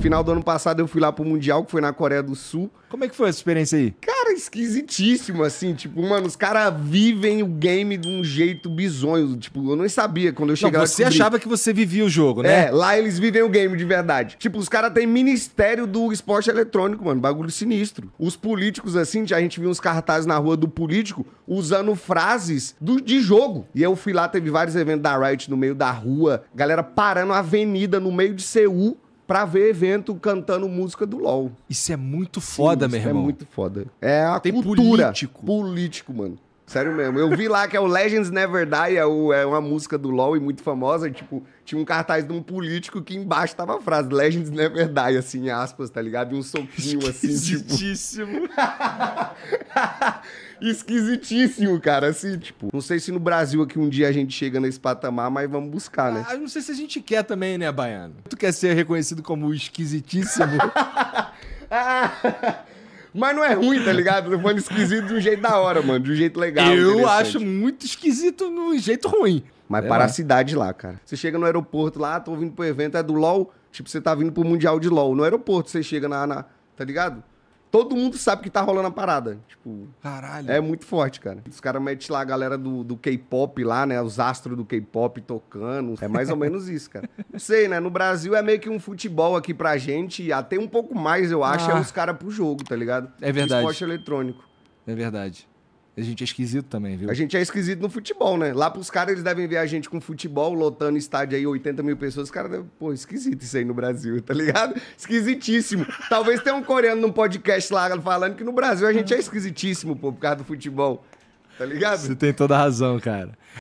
Final do ano passado eu fui lá pro Mundial, que foi na Coreia do Sul. Como é que foi essa experiência aí? esquisitíssimo, assim. Tipo, mano, os caras vivem o game de um jeito bizonho. Tipo, eu não sabia quando eu chegava. Não, você achava que você vivia o jogo, né? É, lá eles vivem o game de verdade. Tipo, os caras têm ministério do esporte eletrônico, mano. Bagulho sinistro. Os políticos, assim, a gente viu uns cartazes na rua do político usando frases do, de jogo. E eu fui lá, teve vários eventos da Riot no meio da rua, galera parando a avenida no meio de Seul pra ver evento cantando música do LOL. Isso é muito foda, Sim, meu isso é irmão. É muito foda. É a Tem cultura. político. Político, mano. Sério mesmo. Eu vi lá que é o Legends Never Die, é, o, é uma música do LoL e muito famosa. Tipo, tinha um cartaz de um político que embaixo tava a frase Legends Never Die, assim, em aspas, tá ligado? E um soquinho assim, tipo. Esquisitíssimo. Esquisitíssimo, cara, assim, tipo. Não sei se no Brasil aqui um dia a gente chega nesse patamar, mas vamos buscar, né? Ah, não sei se a gente quer também, né, Baiano? Tu quer ser reconhecido como esquisitíssimo? ah! Mas não é ruim, tá ligado? Tô falando esquisito de um jeito da hora, mano. De um jeito legal. Eu acho muito esquisito de um jeito ruim. Mas é para a cidade lá, cara. Você chega no aeroporto lá, tô vindo pro evento, é do LOL. Tipo, você tá vindo pro Mundial de LOL. No aeroporto você chega na. na tá ligado? todo mundo sabe que tá rolando a parada. Tipo, Caralho. É muito forte, cara. Os caras metem lá a galera do, do K-pop lá, né? Os astros do K-pop tocando. É mais ou menos isso, cara. Não sei, né? No Brasil é meio que um futebol aqui pra gente. Até um pouco mais, eu acho, é ah. é os caras pro jogo, tá ligado? É verdade. Esporte eletrônico. É verdade. A gente é esquisito também, viu? A gente é esquisito no futebol, né? Lá pros caras, eles devem ver a gente com futebol, lotando estádio aí, 80 mil pessoas. Os caras devem... Pô, esquisito isso aí no Brasil, tá ligado? Esquisitíssimo. Talvez tenha um coreano num podcast lá falando que no Brasil a gente é esquisitíssimo, pô, por causa do futebol. Tá ligado? Você tem toda a razão, cara.